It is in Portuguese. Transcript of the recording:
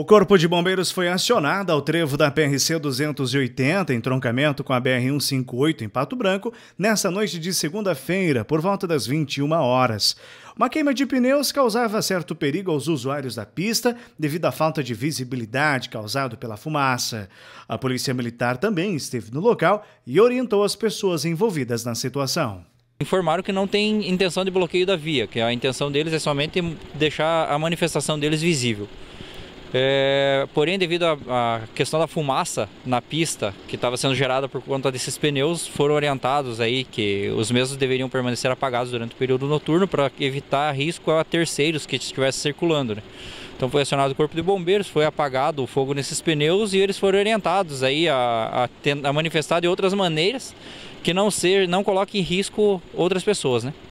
O Corpo de Bombeiros foi acionado ao trevo da PRC 280, em troncamento com a BR 158 em Pato Branco, nesta noite de segunda-feira, por volta das 21 horas. Uma queima de pneus causava certo perigo aos usuários da pista devido à falta de visibilidade causada pela fumaça. A Polícia Militar também esteve no local e orientou as pessoas envolvidas na situação. Informaram que não tem intenção de bloqueio da via, que a intenção deles é somente deixar a manifestação deles visível. É, porém, devido à questão da fumaça na pista que estava sendo gerada por conta desses pneus, foram orientados aí que os mesmos deveriam permanecer apagados durante o período noturno para evitar risco a terceiros que estivessem circulando. Né? Então foi acionado o corpo de bombeiros, foi apagado o fogo nesses pneus e eles foram orientados aí a, a, a manifestar de outras maneiras que não ser, não coloque em risco outras pessoas, né?